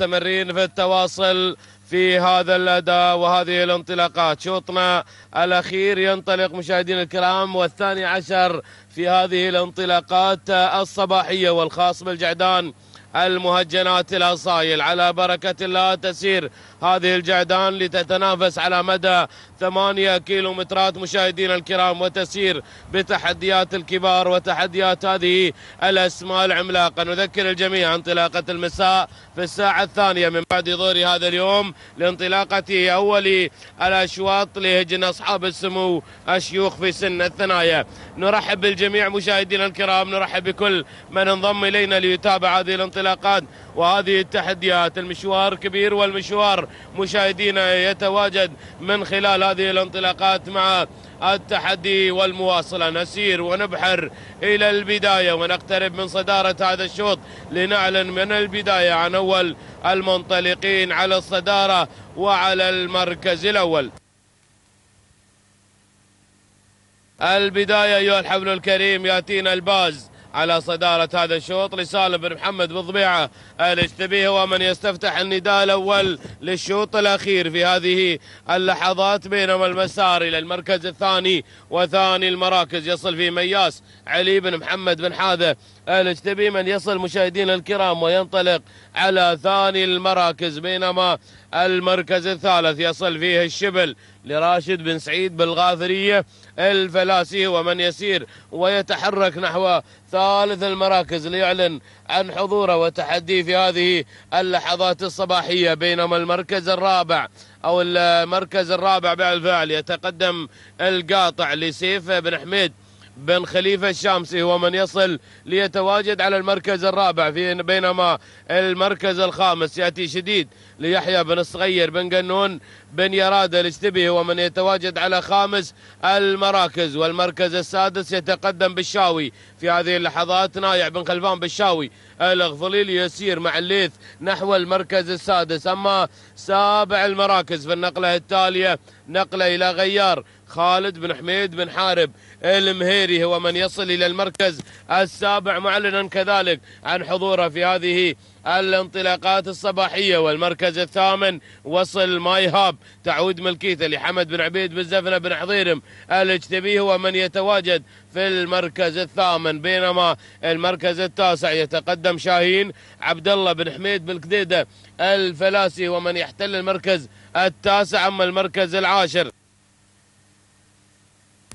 مستمرين في التواصل في هذا الاداء وهذه الانطلاقات شوطنا الاخير ينطلق مشاهدينا الكرام والثاني عشر في هذه الانطلاقات الصباحيه والخاص بالجعدان المهجنات الأصايل على بركة الله تسير هذه الجعدان لتتنافس على مدى ثمانية كيلومترات مشاهدينا الكرام وتسير بتحديات الكبار وتحديات هذه الأسماء العملاقة نذكر الجميع انطلاقة المساء في الساعة الثانية من بعد ظهر هذا اليوم لانطلاقة أول الأشواط لهجن أصحاب السمو الشيوخ في سن الثنايا نرحب بالجميع مشاهدينا الكرام نرحب بكل من انضم إلينا ليتابع هذه الانطلاقة الحلقات وهذه التحديات المشوار كبير والمشوار مشاهدينا يتواجد من خلال هذه الانطلاقات مع التحدي والمواصلة نسير ونبحر إلى البداية ونقترب من صدارة هذا الشوط لنعلن من البداية عن أول المنطلقين على الصدارة وعلى المركز الأول البداية أيها الحبل الكريم يأتينا الباز على صدارة هذا الشوط لسالم بن محمد بن ضبيعة الاشتبيه هو من يستفتح النداء الأول للشوط الأخير في هذه اللحظات بينما المسار إلى المركز الثاني وثاني المراكز يصل فيه مياس علي بن محمد بن حاذة الاجتبي من يصل مشاهدينا الكرام وينطلق على ثاني المراكز بينما المركز الثالث يصل فيه الشبل لراشد بن سعيد بالغاثرية الفلاسي ومن يسير ويتحرك نحو ثالث المراكز ليعلن عن حضوره وتحديه في هذه اللحظات الصباحية بينما المركز الرابع أو المركز الرابع بالفعل يتقدم القاطع لسيف بن حميد بن خليفة الشامسي هو من يصل ليتواجد على المركز الرابع في بينما المركز الخامس يأتي شديد ليحيى بن الصغير بن قنون بن يرادة الاشتبي هو من يتواجد على خامس المراكز والمركز السادس يتقدم بالشاوي في هذه اللحظات نايع بن خلفان بالشاوي الغفليلي يسير مع الليث نحو المركز السادس أما سابع المراكز في النقلة التالية نقلة إلى غيار خالد بن حميد بن حارب المهيري هو من يصل إلى المركز السابع معلنا كذلك عن حضوره في هذه الانطلاقات الصباحية والمركز الثامن وصل ماي هاب تعود ملكيته لحمد بن عبيد بن زفنة بن حضيرم الاجتبي هو من يتواجد في المركز الثامن بينما المركز التاسع يتقدم شاهين عبد الله بن حميد بالكديدة الفلاسي ومن يحتل المركز التاسع أما المركز العاشر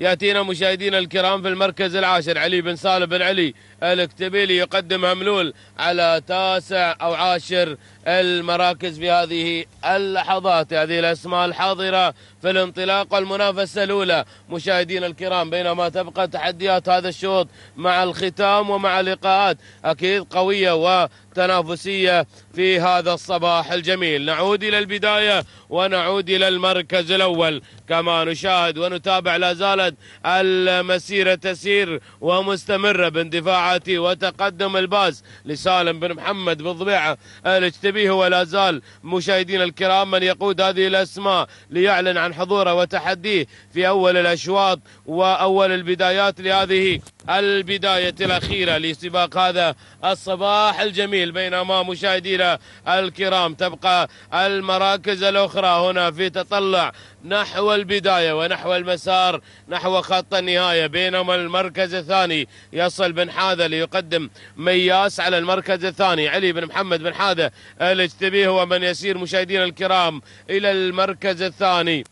يأتينا مشاهدينا الكرام في المركز العاشر علي بن سالم بن علي الاكتبيلي يقدم هملول على تاسع أو عاشر المراكز في هذه اللحظات هذه الأسماء الحاضرة في الانطلاق والمنافسة الأولى مشاهدين الكرام بينما تبقى تحديات هذا الشوط مع الختام ومع لقاءات أكيد قوية وتنافسية في هذا الصباح الجميل نعود إلى البداية ونعود إلى المركز الأول كما نشاهد ونتابع لا زالت المسيرة تسير ومستمرة باندفاعات وتقدم الباس لسالم بن محمد بالضبيعة الاجتماعي به ولا زال مشاهدين الكرام من يقود هذه الأسماء ليعلن عن حضوره وتحديه في أول الأشواط وأول البدايات لهذه البداية الأخيرة لسباق هذا الصباح الجميل بينما مشاهدينا الكرام تبقى المراكز الأخرى هنا في تطلع نحو البداية ونحو المسار نحو خط النهاية بينما المركز الثاني يصل بن حاذا ليقدم مياس على المركز الثاني علي بن محمد بن حاذا الاجتبي هو من يسير مشاهدينا الكرام إلى المركز الثاني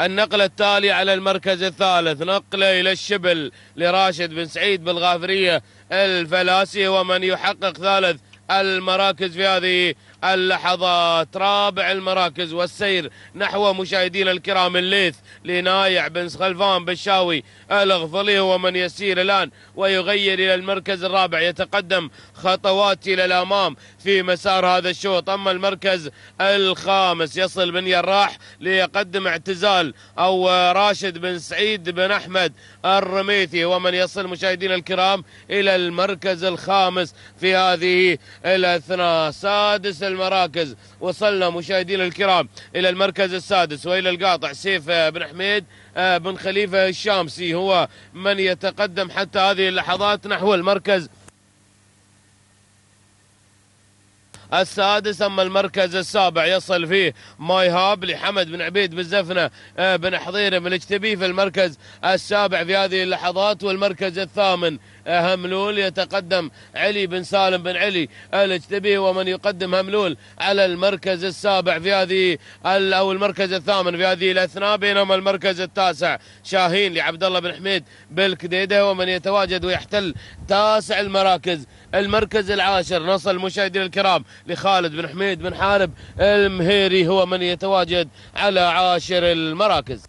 النقلة التالية على المركز الثالث نقلة إلى الشبل لراشد بن سعيد بالغافرية الفلاسي ومن يحقق ثالث المراكز في هذه اللحظات رابع المراكز والسير نحو مشاهدينا الكرام الليث لنايع بن خلفان بشاوي الغفلي هو من يسير الآن ويغير إلى المركز الرابع يتقدم خطوات إلى الأمام في مسار هذا الشوط أما المركز الخامس يصل بن يراح ليقدم اعتزال أو راشد بن سعيد بن أحمد الرميثي هو من يصل مشاهدينا الكرام إلى المركز الخامس في هذه الأثناء سادس المراكز وصلنا مشاهدينا الكرام إلى المركز السادس وإلى القاطع سيف بن حميد بن خليفة الشامسي هو من يتقدم حتى هذه اللحظات نحو المركز السادس أما المركز السابع يصل فيه ماي هاب لحمد بن عبيد بن زفنة آه، بن حضيرة بن اجتبي في المركز السابع في هذه اللحظات والمركز الثامن هملول يتقدم علي بن سالم بن علي الاجتبي ومن يقدم هملول على المركز السابع في هذه او المركز الثامن في هذه الاثناء بينما المركز التاسع شاهين لعبد الله بن حميد بالكديده ومن يتواجد ويحتل تاسع المراكز المركز العاشر نصل مشاهدينا الكرام لخالد بن حميد بن حارب المهيري هو من يتواجد على عاشر المراكز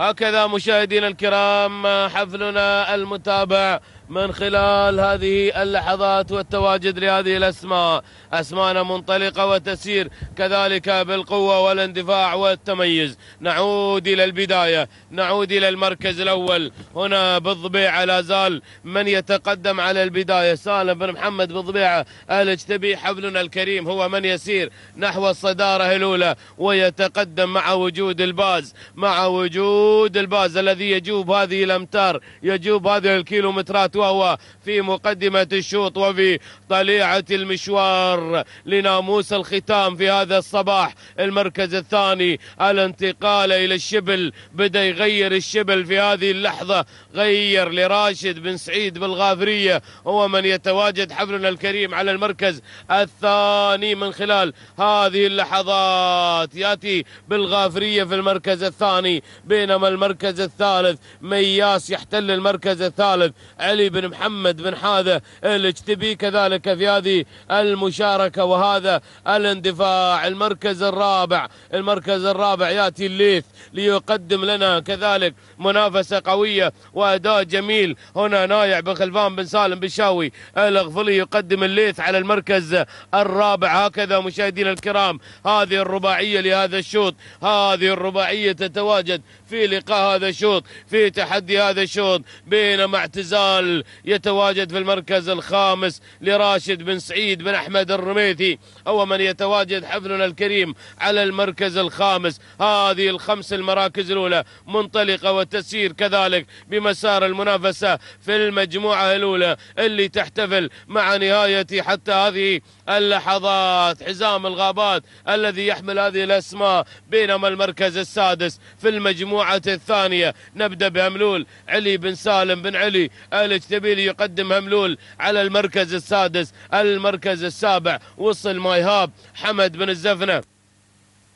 هكذا مشاهدينا الكرام حفلنا المتابع من خلال هذه اللحظات والتواجد لهذه الأسماء أسمانا منطلقة وتسير كذلك بالقوة والاندفاع والتميز نعود إلى البداية نعود إلى المركز الأول هنا بالضبيعة لا زال من يتقدم على البداية سالم بن محمد بالضبيعة الاجتبي حبلنا الكريم هو من يسير نحو الصدارة الأولى ويتقدم مع وجود الباز مع وجود الباز الذي يجوب هذه الأمتار يجوب هذه الكيلومترات وهو في مقدمة الشوط وفي طليعة المشوار لناموس الختام في هذا الصباح المركز الثاني الانتقال إلى الشبل بدأ يغير الشبل في هذه اللحظة غير لراشد بن سعيد بالغافرية هو من يتواجد حفلنا الكريم على المركز الثاني من خلال هذه اللحظات يأتي بالغافرية في المركز الثاني بينما المركز الثالث مياس يحتل المركز الثالث علي علي بن محمد بن حاذة الاجتبي كذلك في هذه المشاركة وهذا الاندفاع المركز الرابع المركز الرابع يأتي الليث ليقدم لنا كذلك منافسة قوية وأداء جميل هنا نايع بن خلفان بن سالم بشاوي الغفلي يقدم الليث على المركز الرابع هكذا مشاهدينا الكرام هذه الرباعية لهذا الشوط هذه الرباعية تتواجد في لقاء هذا الشوط في تحدي هذا الشوط بينما اعتزال يتواجد في المركز الخامس لراشد بن سعيد بن أحمد الرميثي أو من يتواجد حفلنا الكريم على المركز الخامس هذه الخمس المراكز الأولى منطلقة وتسير كذلك بمسار المنافسة في المجموعة الأولى اللي تحتفل مع نهاية حتى هذه اللحظات حزام الغابات الذي يحمل هذه الأسماء بينما المركز السادس في المجموعة الثانية نبدأ بهملول علي بن سالم بن علي الاجتبيلي يقدم هملول على المركز السادس المركز السابع وصل ما يهاب حمد بن الزفنه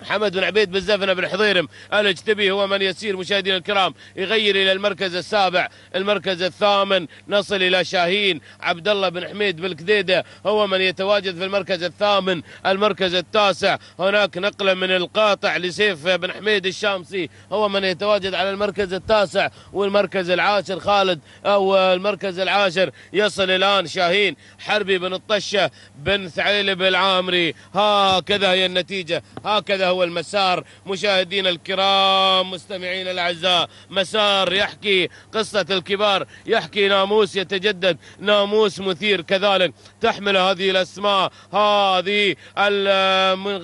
محمد بن عبيد بالزفنة بن حضيرم الاجتبي هو من يسير مشاهدينا الكرام يغير إلى المركز السابع المركز الثامن نصل إلى شاهين عبد الله بن حميد بالكديدة هو من يتواجد في المركز الثامن المركز التاسع هناك نقلة من القاطع لسيف بن حميد الشامسي هو من يتواجد على المركز التاسع والمركز العاشر خالد أو المركز العاشر يصل الآن شاهين حربي بن الطشة بن ثعيلب العامري هكذا هي النتيجة هكذا هو المسار مشاهدينا الكرام مستمعينا الأعزاء مسار يحكي قصة الكبار يحكي ناموس يتجدد ناموس مثير كذلك تحمل هذه الأسماء هذه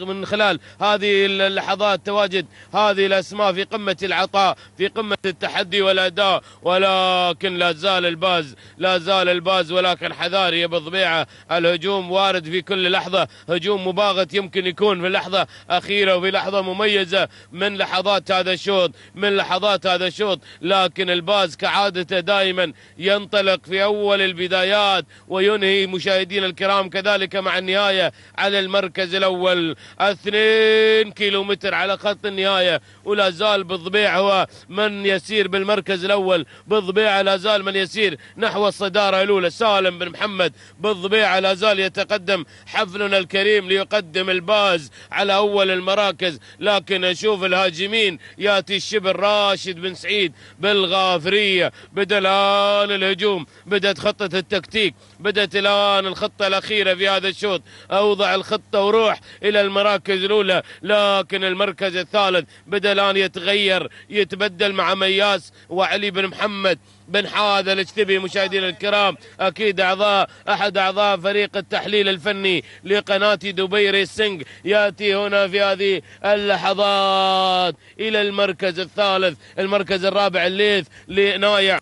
من خلال هذه اللحظات تواجد هذه الأسماء في قمة العطاء في قمة التحدي والأداء ولكن لا زال الباز لا زال الباز ولكن حذاري يا بالضبيعة الهجوم وارد في كل لحظة هجوم مباغت يمكن يكون في اللحظة أخيرة وفي لحظة مميزة من لحظات هذا الشوط من لحظات هذا الشوط لكن الباز كعادته دائما ينطلق في أول البدايات وينهي مشاهدينا الكرام كذلك مع النهاية على المركز الأول كيلو كيلومتر على خط النهاية ولا زال بالضبيع هو من يسير بالمركز الأول بالضبيع لا زال من يسير نحو الصدارة الأولى سالم بن محمد بالضبيع لا زال يتقدم حفلنا الكريم ليقدم الباز على أول المراكز المراكز لكن أشوف الهاجمين يأتي الشبل راشد بن سعيد بالغافرية بدأ الآن الهجوم بدأت خطة التكتيك بدأت الآن الخطة الأخيرة في هذا الشوط أوضع الخطة وروح إلى المراكز الأولى لكن المركز الثالث بدأ الآن يتغير يتبدل مع مياس وعلي بن محمد بن حواد الاجتبي مشاهدينا الكرام أكيد أعضاء أحد أعضاء فريق التحليل الفني لقناة دبي ريسنج يأتي هنا في هذه اللحظات إلى المركز الثالث المركز الرابع الليث لنايع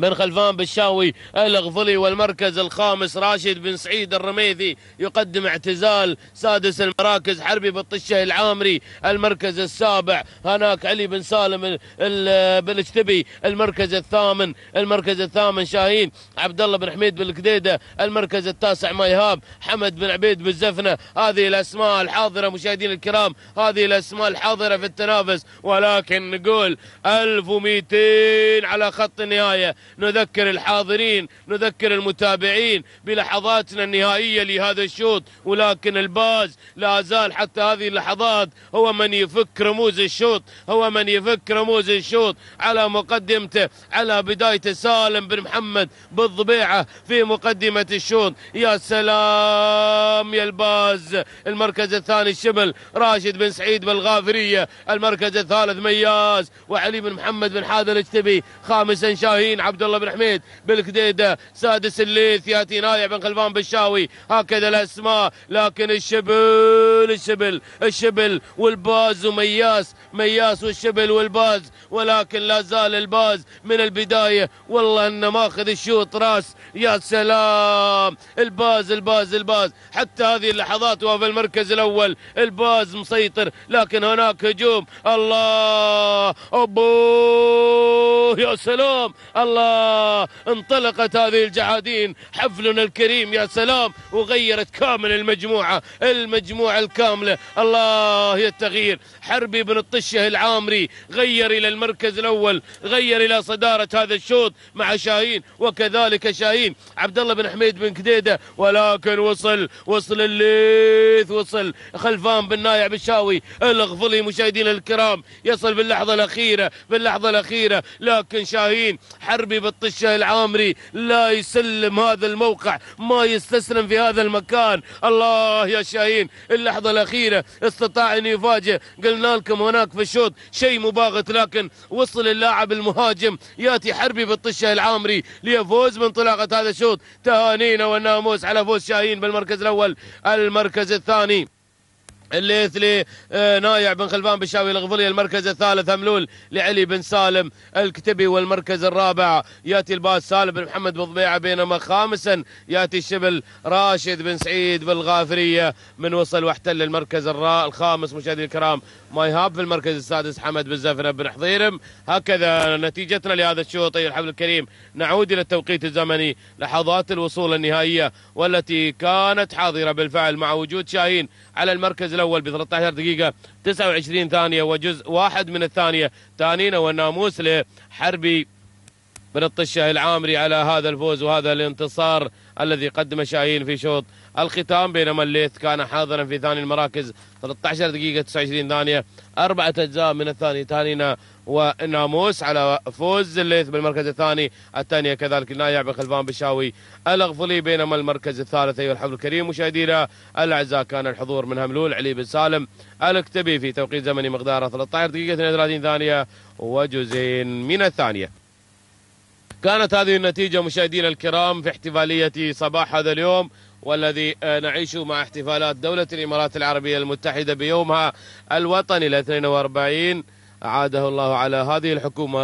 بن خلفان بالشاوي الغفلي والمركز الخامس راشد بن سعيد الرميثي يقدم اعتزال سادس المراكز حربي بالطشه العامري المركز السابع هناك علي بن سالم بالشتبي المركز الثامن المركز الثامن شاهين عبد الله بن حميد بالكديده المركز التاسع مايهاب حمد بن عبيد بالزفنه هذه الاسماء الحاضره مشاهدينا الكرام هذه الاسماء الحاضره في التنافس ولكن نقول 1200 على خط النهايه نذكر الحاضرين نذكر المتابعين بلحظاتنا النهائية لهذا الشوط ولكن الباز لا زال حتى هذه اللحظات هو من يفك رموز الشوط هو من يفك رموز الشوط على مقدمته على بداية سالم بن محمد بالضبيعة في مقدمة الشوط يا سلام يا الباز المركز الثاني الشمل راشد بن سعيد بالغافرية المركز الثالث مياز وعلي بن محمد بن حاذر الاجتبي خامسا شاهين عبد عبد الله بن حميد بالكديده سادس الليث ياتي نايع بن خلفان بالشاوي هكذا الاسماء لكن الشبل الشبل الشبل والباز ومياس مياس والشبل والباز ولكن لا زال الباز من البدايه والله انه ماخذ الشوط راس يا سلام الباز الباز الباز حتى هذه اللحظات وهو في المركز الاول الباز مسيطر لكن هناك هجوم الله ابو يا سلام الله الله انطلقت هذه الجعادين حفلنا الكريم يا سلام وغيرت كامل المجموعة المجموعة الكاملة الله يا التغيير حربي بن الطشة العامري غير إلى المركز الأول غير إلى صدارة هذا الشوط مع شاهين وكذلك شاهين عبد الله بن حميد بن كديدة ولكن وصل وصل الليث وصل خلفان بن نايع بالشاوي الغفلي مشاهدينا الكرام يصل باللحظة الأخيرة باللحظة الأخيرة لكن شاهين حرب الحربي بطشة العامري لا يسلم هذا الموقع ما يستسلم في هذا المكان الله يا شاهين اللحظه الاخيره استطاع ان يفاجئ قلنا لكم هناك في الشوط شيء مباغت لكن وصل اللاعب المهاجم ياتي حربي بالطشه العامري ليفوز بانطلاقه هذا الشوط تهانينا والناموس على فوز شاهين بالمركز الاول المركز الثاني الليثلي آه، نايع بن خلفان بشاوي الغفلي المركز الثالث هملول لعلي بن سالم الكتبي والمركز الرابع ياتي الباس سالم بن محمد بضبيعه بينما خامسا ياتي الشبل راشد بن سعيد بالغافريه من وصل واحتل المركز الخامس مشاهدي الكرام ما يهاب في المركز السادس حمد بن زفنه بن حضيرم هكذا نتيجتنا لهذا الشوط ايها طيب الحفل الكريم نعود الى التوقيت الزمني لحظات الوصول النهائيه والتي كانت حاضره بالفعل مع وجود شاهين على المركز الأول ب 13 دقيقة 29 ثانية وجزء واحد من الثانية تانينا والناموس لحربي بن الطشة العامري على هذا الفوز وهذا الانتصار الذي قدم شاهين في شوط الختام بينما الليث كان حاضرا في ثاني المراكز 13 دقيقة 29 ثانية أربعة أجزاء من الثانيه تانينا وناموس على فوز الليث بالمركز الثاني الثانية كذلك النايع بخلفان بشاوي الأغفلي بينما المركز الثالث أيها الحفل الكريم مشاهدينا الأعزاء كان الحضور من هملول علي بن سالم الاكتبي في توقيت زمني مقداره 13 دقيقة 32 ثانية وجزئين من الثانية كانت هذه النتيجة مشاهدينا الكرام في احتفالية صباح هذا اليوم والذي نعيشه مع احتفالات دولة الإمارات العربية المتحدة بيومها الوطني ال 42 أعاده الله على هذه الحكومة